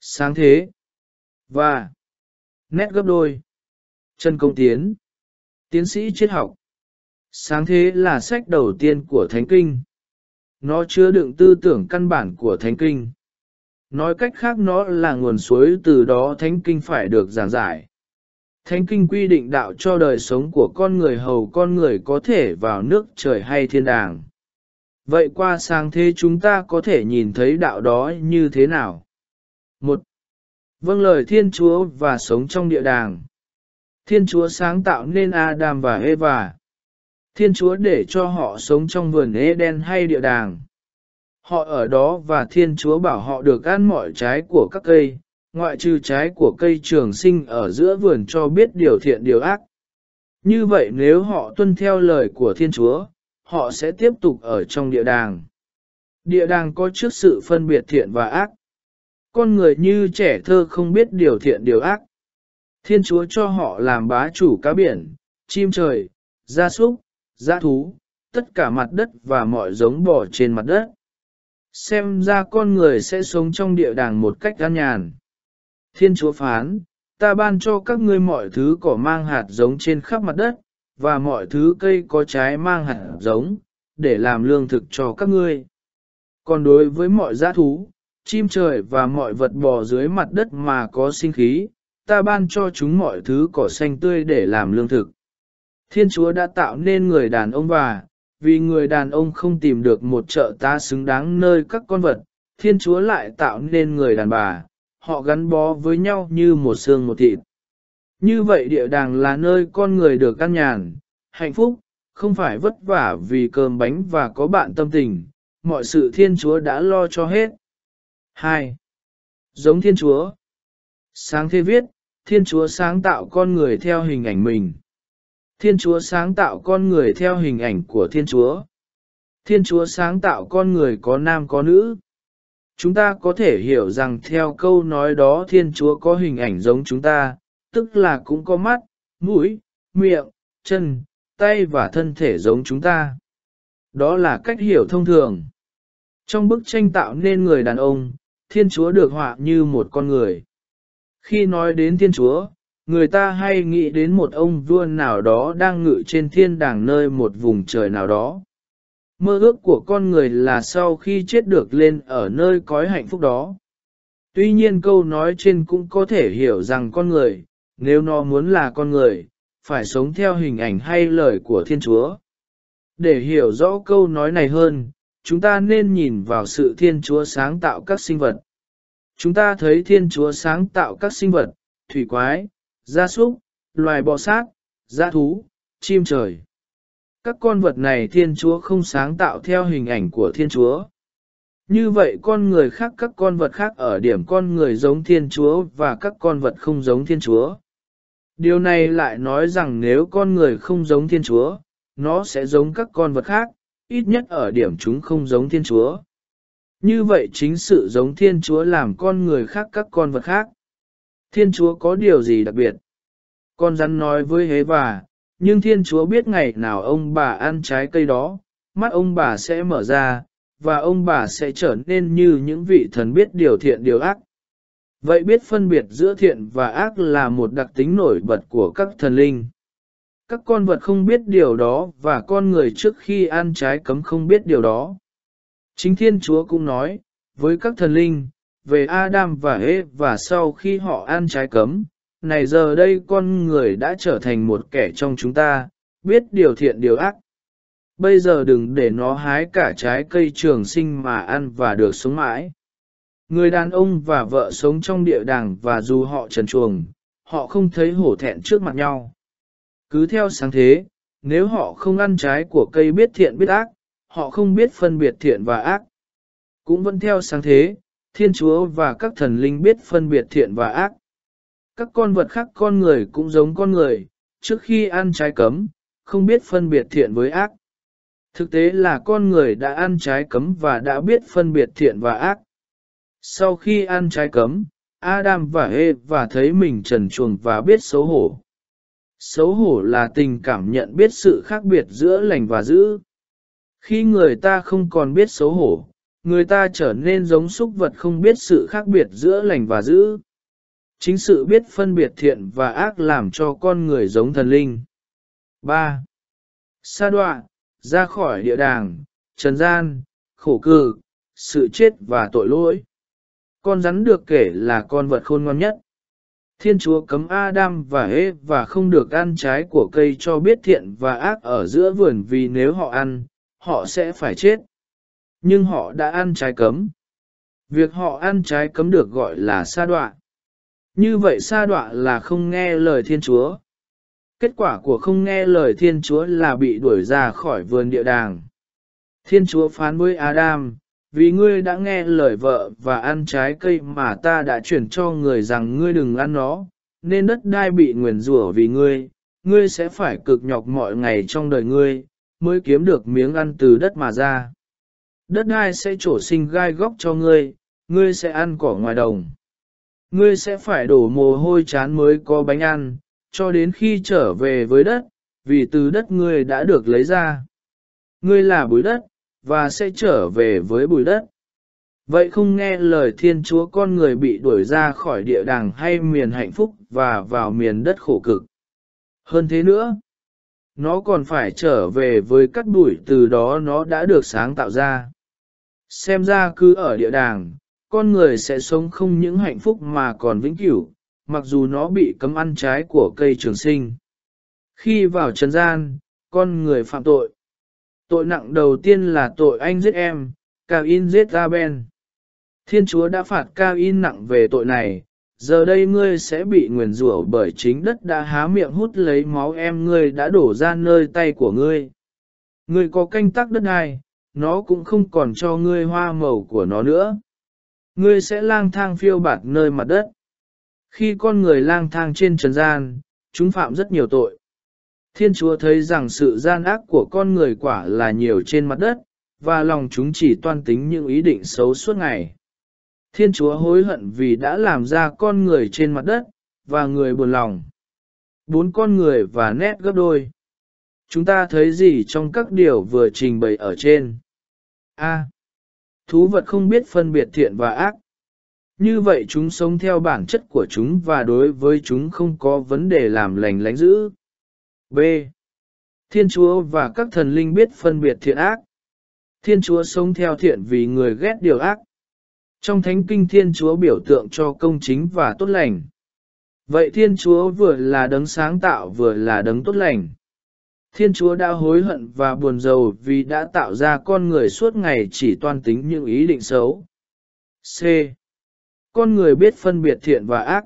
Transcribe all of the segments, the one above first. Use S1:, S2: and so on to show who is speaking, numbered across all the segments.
S1: sáng thế, và nét gấp đôi. Trần Công Tiến, tiến sĩ triết học. Sáng thế là sách đầu tiên của Thánh Kinh. Nó chứa đựng tư tưởng căn bản của Thánh Kinh. Nói cách khác nó là nguồn suối từ đó Thánh Kinh phải được giảng giải. Thánh Kinh quy định đạo cho đời sống của con người hầu con người có thể vào nước trời hay thiên đàng. Vậy qua sáng thế chúng ta có thể nhìn thấy đạo đó như thế nào? Một, Vâng lời Thiên Chúa và sống trong địa đàng. Thiên Chúa sáng tạo nên Adam và Eva. Thiên Chúa để cho họ sống trong vườn Eden hay địa đàng. Họ ở đó và Thiên Chúa bảo họ được ăn mọi trái của các cây, ngoại trừ trái của cây trường sinh ở giữa vườn cho biết điều thiện điều ác. Như vậy nếu họ tuân theo lời của Thiên Chúa, họ sẽ tiếp tục ở trong địa đàng. Địa đàng có trước sự phân biệt thiện và ác con người như trẻ thơ không biết điều thiện điều ác. Thiên chúa cho họ làm bá chủ cá biển, chim trời, gia súc, gia thú, tất cả mặt đất và mọi giống bò trên mặt đất. Xem ra con người sẽ sống trong địa đàng một cách an nhàn. Thiên chúa phán, ta ban cho các ngươi mọi thứ cỏ mang hạt giống trên khắp mặt đất, và mọi thứ cây có trái mang hạt giống, để làm lương thực cho các ngươi. Còn đối với mọi gia thú, chim trời và mọi vật bò dưới mặt đất mà có sinh khí, ta ban cho chúng mọi thứ cỏ xanh tươi để làm lương thực. Thiên Chúa đã tạo nên người đàn ông và, vì người đàn ông không tìm được một chợ ta xứng đáng nơi các con vật, Thiên Chúa lại tạo nên người đàn bà, họ gắn bó với nhau như một xương một thịt. Như vậy địa đàng là nơi con người được căn nhàn, hạnh phúc, không phải vất vả vì cơm bánh và có bạn tâm tình, mọi sự Thiên Chúa đã lo cho hết. 2. Giống Thiên Chúa Sáng thế viết, Thiên Chúa sáng tạo con người theo hình ảnh mình. Thiên Chúa sáng tạo con người theo hình ảnh của Thiên Chúa. Thiên Chúa sáng tạo con người có nam có nữ. Chúng ta có thể hiểu rằng theo câu nói đó Thiên Chúa có hình ảnh giống chúng ta, tức là cũng có mắt, mũi, miệng, chân, tay và thân thể giống chúng ta. Đó là cách hiểu thông thường. Trong bức tranh tạo nên người đàn ông, thiên chúa được họa như một con người. Khi nói đến thiên chúa, người ta hay nghĩ đến một ông vua nào đó đang ngự trên thiên đàng nơi một vùng trời nào đó. Mơ ước của con người là sau khi chết được lên ở nơi cõi hạnh phúc đó. Tuy nhiên câu nói trên cũng có thể hiểu rằng con người, nếu nó muốn là con người, phải sống theo hình ảnh hay lời của Thiên Chúa. Để hiểu rõ câu nói này hơn, chúng ta nên nhìn vào sự thiên chúa sáng tạo các sinh vật. Chúng ta thấy thiên chúa sáng tạo các sinh vật, thủy quái, gia súc, loài bò sát, gia thú, chim trời. Các con vật này thiên chúa không sáng tạo theo hình ảnh của thiên chúa. Như vậy con người khác các con vật khác ở điểm con người giống thiên chúa và các con vật không giống thiên chúa. Điều này lại nói rằng nếu con người không giống thiên chúa, nó sẽ giống các con vật khác, ít nhất ở điểm chúng không giống thiên chúa. Như vậy chính sự giống thiên chúa làm con người khác các con vật khác. Thiên chúa có điều gì đặc biệt? Con rắn nói với hế và, nhưng thiên chúa biết ngày nào ông bà ăn trái cây đó, mắt ông bà sẽ mở ra, và ông bà sẽ trở nên như những vị thần biết điều thiện điều ác. Vậy biết phân biệt giữa thiện và ác là một đặc tính nổi bật của các thần linh các con vật không biết điều đó và con người trước khi ăn trái cấm không biết điều đó. Chính Thiên Chúa cũng nói, với các thần linh, về Adam và Eve và sau khi họ ăn trái cấm, này giờ đây con người đã trở thành một kẻ trong chúng ta, biết điều thiện điều ác. Bây giờ đừng để nó hái cả trái cây trường sinh mà ăn và được sống mãi. Người đàn ông và vợ sống trong địa đàng và dù họ trần chuồng, họ không thấy hổ thẹn trước mặt nhau. Cứ theo sáng thế, nếu họ không ăn trái của cây biết thiện biết ác, họ không biết phân biệt thiện và ác. Cũng vẫn theo sáng thế, thiên chúa và các thần linh biết phân biệt thiện và ác. Các con vật khác con người cũng giống con người, trước khi ăn trái cấm, không biết phân biệt thiện với ác. Thực tế là con người đã ăn trái cấm và đã biết phân biệt thiện và ác. Sau khi ăn trái cấm, Adam và Eve và thấy mình trần chuồng và biết xấu hổ. Xấu hổ là tình cảm nhận biết sự khác biệt giữa lành và dữ. Khi người ta không còn biết xấu hổ, người ta trở nên giống súc vật không biết sự khác biệt giữa lành và dữ. Chính sự biết phân biệt thiện và ác làm cho con người giống thần linh. 3. Sa đoạn ra khỏi địa đàng, trần gian, khổ cử, sự chết và tội lỗi. Con rắn được kể là con vật khôn ngoan nhất. Thiên chúa cấm Adam và Eve và không được ăn trái của cây cho biết thiện và ác ở giữa vườn vì nếu họ ăn, họ sẽ phải chết. Nhưng họ đã ăn trái cấm. Việc họ ăn trái cấm được gọi là sa đọa. Như vậy sa đọa là không nghe lời thiên chúa. Kết quả của không nghe lời thiên chúa là bị đuổi ra khỏi vườn địa đàng. Thiên chúa phán với Adam, vì ngươi đã nghe lời vợ và ăn trái cây mà ta đã chuyển cho người rằng ngươi đừng ăn nó, nên đất đai bị nguyền rủa vì ngươi, ngươi sẽ phải cực nhọc mọi ngày trong đời ngươi, mới kiếm được miếng ăn từ đất mà ra. Đất đai sẽ trổ sinh gai góc cho ngươi, ngươi sẽ ăn cỏ ngoài đồng. Ngươi sẽ phải đổ mồ hôi chán mới có bánh ăn, cho đến khi trở về với đất, vì từ đất ngươi đã được lấy ra. Ngươi là bụi đất, và sẽ trở về với bụi đất. Vậy không nghe lời thiên chúa con người bị đuổi ra khỏi địa đàng hay miền hạnh phúc và vào miền đất khổ cực. Hơn thế nữa, nó còn phải trở về với các bụi từ đó nó đã được sáng tạo ra. Xem ra cứ ở địa đàng, con người sẽ sống không những hạnh phúc mà còn vĩnh cửu, mặc dù nó bị cấm ăn trái của cây trường sinh. Khi vào trần gian, con người phạm tội. Tội nặng đầu tiên là tội anh giết em, Cao In giết ra Ben. Thiên chúa đã phạt Cao In nặng về tội này, giờ đây ngươi sẽ bị nguyền rủa bởi chính đất đã há miệng hút lấy máu em ngươi đã đổ ra nơi tay của ngươi. Ngươi có canh tác đất ai, nó cũng không còn cho ngươi hoa màu của nó nữa. Ngươi sẽ lang thang phiêu bạt nơi mặt đất. Khi con người lang thang trên trần gian, chúng phạm rất nhiều tội. Thiên chúa thấy rằng sự gian ác của con người quả là nhiều trên mặt đất, và lòng chúng chỉ toan tính những ý định xấu suốt ngày. Thiên chúa hối hận vì đã làm ra con người trên mặt đất, và người buồn lòng. Bốn con người và nét gấp đôi. Chúng ta thấy gì trong các điều vừa trình bày ở trên? A. thú vật không biết phân biệt thiện và ác. Như vậy chúng sống theo bản chất của chúng và đối với chúng không có vấn đề làm lành lánh dữ. B. Thiên chúa và các thần linh biết phân biệt thiện ác. Thiên chúa sống theo thiện vì người ghét điều ác. Trong thánh kinh thiên chúa biểu tượng cho công chính và tốt lành. Vậy thiên chúa vừa là đấng sáng tạo vừa là đấng tốt lành. Thiên chúa đã hối hận và buồn rầu vì đã tạo ra con người suốt ngày chỉ toan tính những ý định xấu. C. Con người biết phân biệt thiện và ác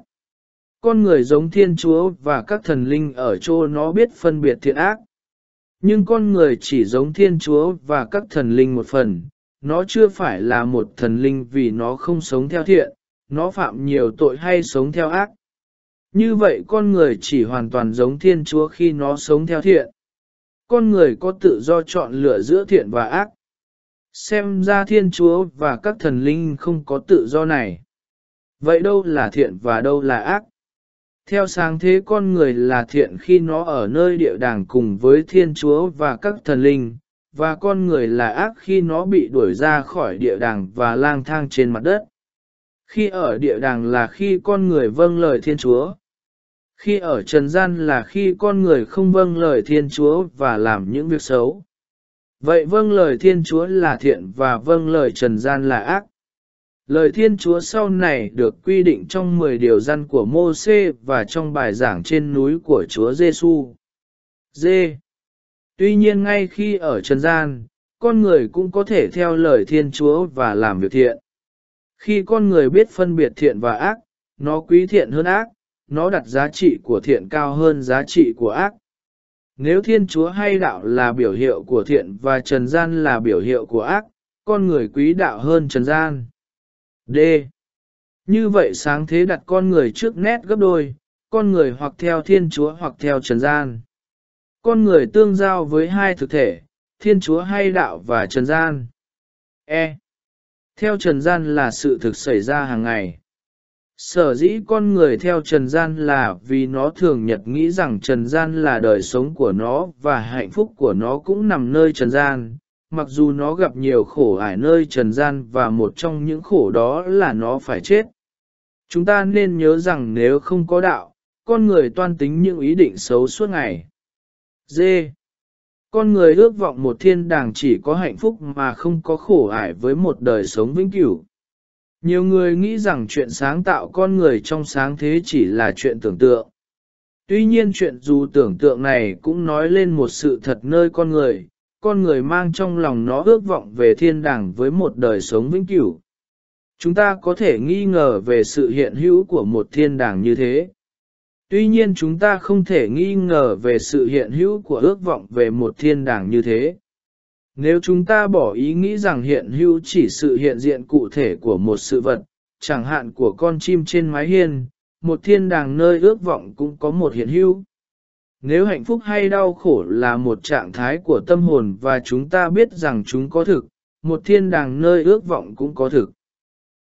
S1: con người giống thiên chúa và các thần linh ở chỗ nó biết phân biệt thiện ác. Nhưng con người chỉ giống thiên chúa và các thần linh một phần, nó chưa phải là một thần linh vì nó không sống theo thiện, nó phạm nhiều tội hay sống theo ác. Như vậy con người chỉ hoàn toàn giống thiên chúa khi nó sống theo thiện. Con người có tự do chọn lựa giữa thiện và ác. Xem ra thiên chúa và các thần linh không có tự do này. Vậy đâu là thiện và đâu là ác? Theo sáng thế con người là thiện khi nó ở nơi địa đàng cùng với thiên chúa và các thần linh, và con người là ác khi nó bị đuổi ra khỏi địa đàng và lang thang trên mặt đất. Khi ở địa đàng là khi con người vâng lời thiên chúa. Khi ở trần gian là khi con người không vâng lời thiên chúa và làm những việc xấu. Vậy vâng lời thiên chúa là thiện và vâng lời trần gian là ác. Lời Thiên Chúa sau này được quy định trong 10 điều răn của mô -xê và trong bài giảng trên núi của Chúa Giêsu. D. Tuy nhiên ngay khi ở trần gian, con người cũng có thể theo lời Thiên Chúa và làm việc thiện. Khi con người biết phân biệt thiện và ác, nó quý thiện hơn ác, nó đặt giá trị của thiện cao hơn giá trị của ác. Nếu Thiên Chúa hay đạo là biểu hiệu của thiện và trần gian là biểu hiệu của ác, con người quý đạo hơn trần gian. D. Như vậy sáng thế đặt con người trước nét gấp đôi, con người hoặc theo thiên chúa hoặc theo trần gian. Con người tương giao với hai thực thể, thiên chúa hay đạo và trần gian. E. Theo trần gian là sự thực xảy ra hàng ngày. Sở dĩ con người theo trần gian là vì nó thường nhật nghĩ rằng trần gian là đời sống của nó và hạnh phúc của nó cũng nằm nơi trần gian, mặc dù nó gặp nhiều khổ ải nơi trần gian và một trong những khổ đó là nó phải chết. Chúng ta nên nhớ rằng nếu không có đạo, con người toan tính những ý định xấu suốt ngày. D. Con người ước vọng một thiên đàng chỉ có hạnh phúc mà không có khổ ải với một đời sống vĩnh cửu. Nhiều người nghĩ rằng chuyện sáng tạo con người trong sáng thế chỉ là chuyện tưởng tượng. Tuy nhiên chuyện dù tưởng tượng này cũng nói lên một sự thật nơi con người, con người mang trong lòng nó ước vọng về thiên đàng với một đời sống vĩnh cửu. Chúng ta có thể nghi ngờ về sự hiện hữu của một thiên đàng như thế. Tuy nhiên chúng ta không thể nghi ngờ về sự hiện hữu của ước vọng về một thiên đàng như thế. Nếu chúng ta bỏ ý nghĩ rằng hiện hữu chỉ sự hiện diện cụ thể của một sự vật, chẳng hạn của con chim trên mái hiên, một thiên đàng nơi ước vọng cũng có một hiện hữu. Nếu hạnh phúc hay đau khổ là một trạng thái của tâm hồn và chúng ta biết rằng chúng có thực, một thiên đàng nơi ước vọng cũng có thực.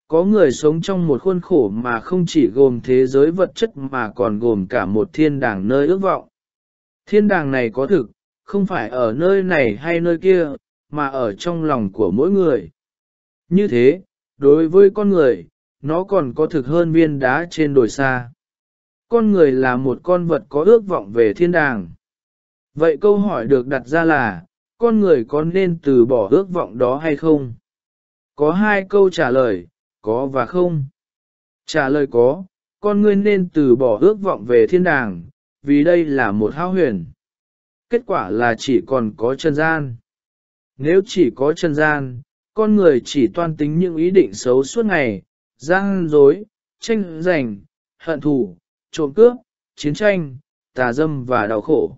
S1: Có người sống trong một khuôn khổ mà không chỉ gồm thế giới vật chất mà còn gồm cả một thiên đàng nơi ước vọng. Thiên đàng này có thực, không phải ở nơi này hay nơi kia, mà ở trong lòng của mỗi người. Như thế, đối với con người, nó còn có thực hơn viên đá trên đồi xa con người là một con vật có ước vọng về thiên đàng. Vậy câu hỏi được đặt ra là, con người có nên từ bỏ ước vọng đó hay không? Có hai câu trả lời, có và không. Trả lời có, con người nên từ bỏ ước vọng về thiên đàng, vì đây là một hao huyền. Kết quả là chỉ còn có trần gian. Nếu chỉ có trần gian, con người chỉ toan tính những ý định xấu suốt ngày, gian dối, tranh giành, hận thù, trộm cướp, chiến tranh, tà dâm và đau khổ.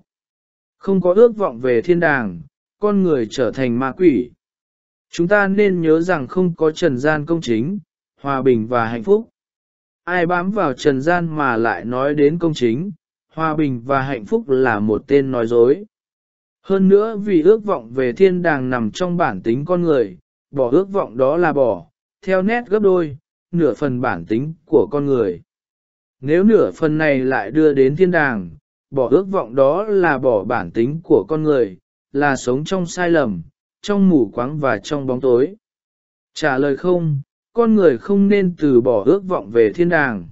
S1: Không có ước vọng về thiên đàng, con người trở thành ma quỷ. Chúng ta nên nhớ rằng không có trần gian công chính, hòa bình và hạnh phúc. Ai bám vào trần gian mà lại nói đến công chính, hòa bình và hạnh phúc là một tên nói dối. Hơn nữa vì ước vọng về thiên đàng nằm trong bản tính con người, bỏ ước vọng đó là bỏ, theo nét gấp đôi, nửa phần bản tính của con người. Nếu nửa phần này lại đưa đến thiên đàng, bỏ ước vọng đó là bỏ bản tính của con người, là sống trong sai lầm, trong mù quáng và trong bóng tối. Trả lời không, con người không nên từ bỏ ước vọng về thiên đàng.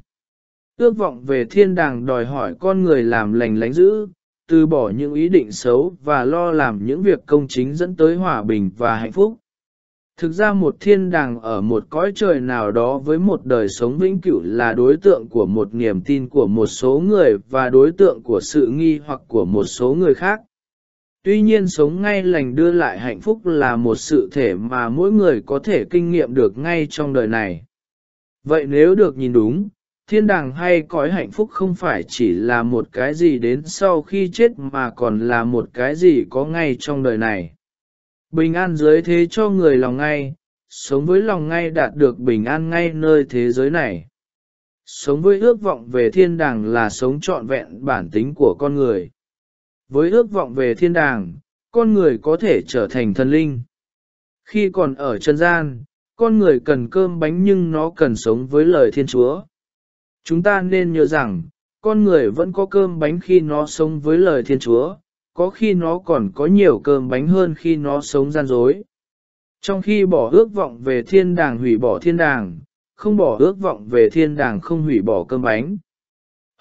S1: Ước vọng về thiên đàng đòi hỏi con người làm lành lánh dữ, từ bỏ những ý định xấu và lo làm những việc công chính dẫn tới hòa bình và hạnh phúc. Thực ra một thiên đàng ở một cõi trời nào đó với một đời sống vĩnh cửu là đối tượng của một niềm tin của một số người và đối tượng của sự nghi hoặc của một số người khác. Tuy nhiên sống ngay lành đưa lại hạnh phúc là một sự thể mà mỗi người có thể kinh nghiệm được ngay trong đời này. Vậy nếu được nhìn đúng, thiên đàng hay cõi hạnh phúc không phải chỉ là một cái gì đến sau khi chết mà còn là một cái gì có ngay trong đời này. Bình an dưới thế cho người lòng ngay, sống với lòng ngay đạt được bình an ngay nơi thế giới này. Sống với ước vọng về thiên đàng là sống trọn vẹn bản tính của con người. Với ước vọng về thiên đàng, con người có thể trở thành thần linh. Khi còn ở chân gian, con người cần cơm bánh nhưng nó cần sống với lời Thiên Chúa. Chúng ta nên nhớ rằng, con người vẫn có cơm bánh khi nó sống với lời Thiên Chúa, có khi nó còn có nhiều cơm bánh hơn khi nó sống gian dối. Trong khi bỏ ước vọng về thiên đàng hủy bỏ thiên đàng, không bỏ ước vọng về thiên đàng không hủy bỏ cơm bánh.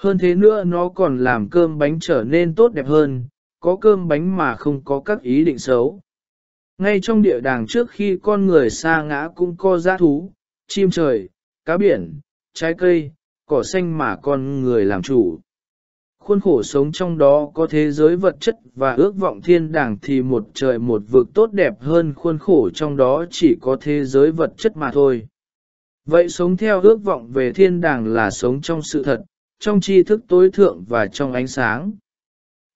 S1: Hơn thế nữa nó còn làm cơm bánh trở nên tốt đẹp hơn, có cơm bánh mà không có các ý định xấu. Ngay trong địa đàng trước khi con người xa ngã cũng có giá thú, chim trời, cá biển, trái cây, cỏ xanh mà con người làm chủ khuôn khổ sống trong đó có thế giới vật chất và ước vọng thiên đàng thì một trời một vực tốt đẹp hơn khuôn khổ trong đó chỉ có thế giới vật chất mà thôi. Vậy sống theo ước vọng về thiên đàng là sống trong sự thật, trong tri thức tối thượng và trong ánh sáng.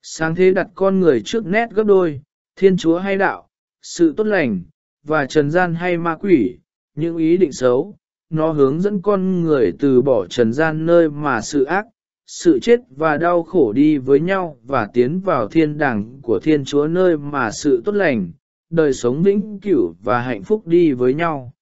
S1: Sáng thế đặt con người trước nét gấp đôi, thiên chúa hay đạo, sự tốt lành, và trần gian hay ma quỷ, những ý định xấu, nó hướng dẫn con người từ bỏ trần gian nơi mà sự ác, sự chết và đau khổ đi với nhau và tiến vào thiên đàng của thiên chúa nơi mà sự tốt lành, đời sống vĩnh cửu và hạnh phúc đi với nhau.